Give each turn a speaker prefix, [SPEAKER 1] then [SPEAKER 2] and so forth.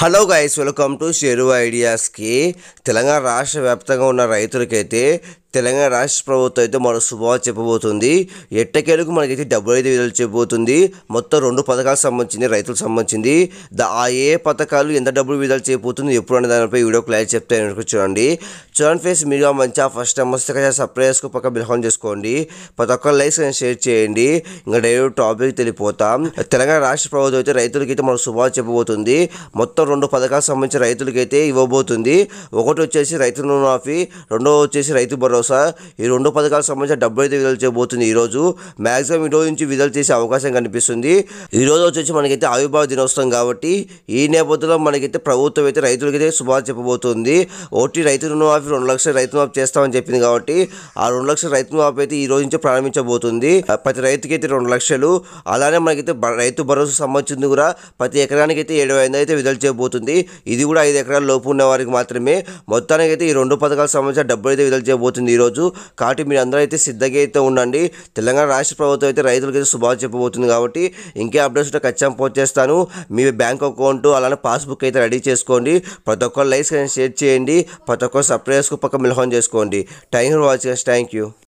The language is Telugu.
[SPEAKER 1] hello guys welcome to Sheru ఐడియాస్కి తెలంగాణ రాష్ట్ర వ్యాప్తంగా ఉన్న రైతులకైతే తెలంగాణ రాష్ట్ర ప్రభుత్వం అయితే మరో శుభవార్త చెప్పబోతుంది ఎట్టకేలకు మనకైతే డెబ్బై అయితే విడుదల చెప్పబోతుంది మొత్తం రెండు పథకాలకు సంబంధించింది రైతులకు సంబంధించింది ఆ ఏ పథకాలు ఎంత డబ్బులు విడుదల చేయబోతుంది ఎప్పుడు అనే దానిపై వీడియో క్లారిటీ చెప్తే చూడండి చూడండి ఫ్రెండ్స్ మీరుగా మంచిగా ఫస్ట్ టైం వస్తే కదా పక్క బిల్హాన్ చేసుకోండి ప్రతి ఒక్క లైక్స్ షేర్ చేయండి ఇంకా డైరెక్ట్ టాపిక్ తెలిపోతాం తెలంగాణ రాష్ట్ర ప్రభుత్వం అయితే రైతులకైతే మనం శుభవార్త చెప్పబోతుంది మొత్తం రెండు పథకాలకు సంబంధించి రైతులకైతే ఇవ్వబోతుంది ఒకటి వచ్చేసి రైతు రుణమాఫీ రెండో వచ్చేసి రైతు భరోసా భరోసా ఈ రెండు పథకాలకు సంబంధించిన డబ్బు అయితే విడుదల చేయబోతుంది ఈరోజు మ్యాక్సిమం ఈ రోజు నుంచి విడుదల చేసే అవకాశం కనిపిస్తుంది ఈ రోజు వచ్చేసి మనకైతే ఆవిర్భావ దినోత్సవం కాబట్టి ఈ నేపథ్యంలో మనకైతే ప్రభుత్వం అయితే రైతులకైతే శుభాలు చెప్పబోతుంది ఒకటి రైతు రుణమాఫీ రెండు లక్షల రైతు మాఫ్ చేస్తామని చెప్పింది కాబట్టి ఆ రెండు లక్షల రైతు మాఫీ అయితే ఈ రోజు నుంచి ప్రారంభించబోతుంది ప్రతి రైతుకైతే రెండు లక్షలు అలానే మనకైతే రైతు భరోసా సంబంధించింది కూడా ప్రతి ఎకరానికి అయితే ఏడు ఐదు అయితే విడుదల చేయబోతుంది ఇది కూడా ఐదు ఎకరాల లోపు ఉన్న వారికి మాత్రమే మొత్తానికి అయితే ఈ రెండు పథకాలకు సంబంధించిన డబ్బులు అయితే విడుదల చేయబోతుంది ఈరోజు కాబట్టి మీరు అందరూ అయితే సిద్ధంగా అయితే ఉండండి తెలంగాణ రాష్ట్ర ప్రభుత్వం అయితే రైతులకి అయితే శుభాలు చెప్పబోతుంది కాబట్టి ఇంకే అప్డేట్స్ ఉంటే ఖచ్చితంగా పోస్ట్ చేస్తాను మీ బ్యాంక్ అకౌంట్ అలానే పాస్బుక్ అయితే రెడీ చేసుకోండి ప్రతి ఒక్కరు లైక్స్ షేర్ చేయండి ప్రతి ఒక్కరు సబ్స్క్రైబ్ పక్క మిలహం చేసుకోండి thank you for watching thank you